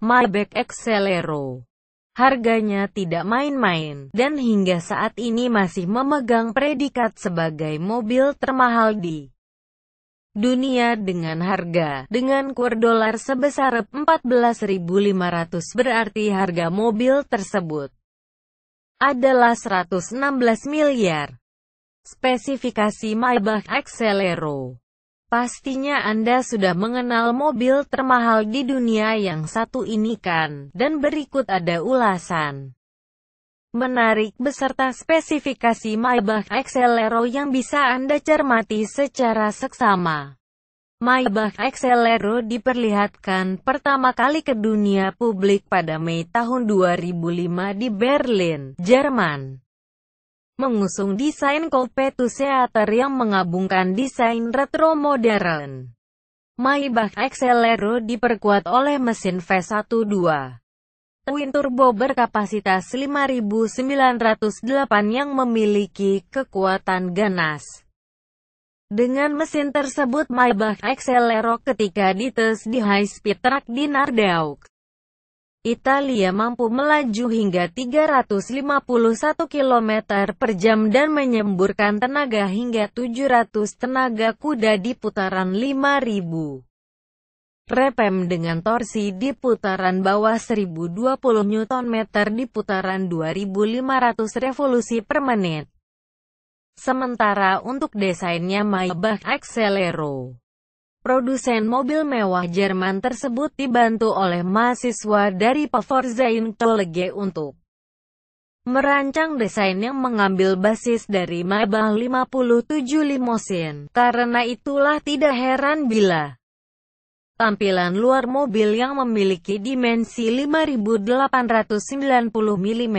Maybach Excelero. Harganya tidak main-main, dan hingga saat ini masih memegang predikat sebagai mobil termahal di dunia dengan harga dengan kur dolar sebesar 14.500 berarti harga mobil tersebut adalah 116 miliar. Spesifikasi Maybach Accelero Pastinya Anda sudah mengenal mobil termahal di dunia yang satu ini kan, dan berikut ada ulasan. Menarik beserta spesifikasi Maybach Accelero yang bisa Anda cermati secara seksama. Maybach Accelero diperlihatkan pertama kali ke dunia publik pada Mei tahun 2005 di Berlin, Jerman mengusung desain coupe to yang menggabungkan desain retro modern. Maybach Accelero diperkuat oleh mesin V12 twin turbo berkapasitas 5908 yang memiliki kekuatan ganas. Dengan mesin tersebut Maybach Accelero ketika dites di high speed track di Nardauch. Italia mampu melaju hingga 351 km per jam dan menyemburkan tenaga hingga 700 tenaga kuda di putaran 5000. Repem dengan torsi di putaran bawah 1020 Nm di putaran 2500 revolusi per menit. Sementara untuk desainnya Maybach Accelero Produsen mobil mewah Jerman tersebut dibantu oleh mahasiswa dari Pforzheim College untuk merancang desain yang mengambil basis dari Maybach 57 limosin. Karena itulah tidak heran bila tampilan luar mobil yang memiliki dimensi 5890 mm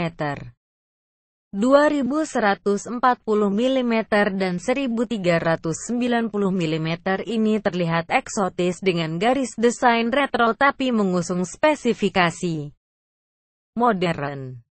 2140 mm dan 1390 mm ini terlihat eksotis dengan garis desain retro tapi mengusung spesifikasi modern.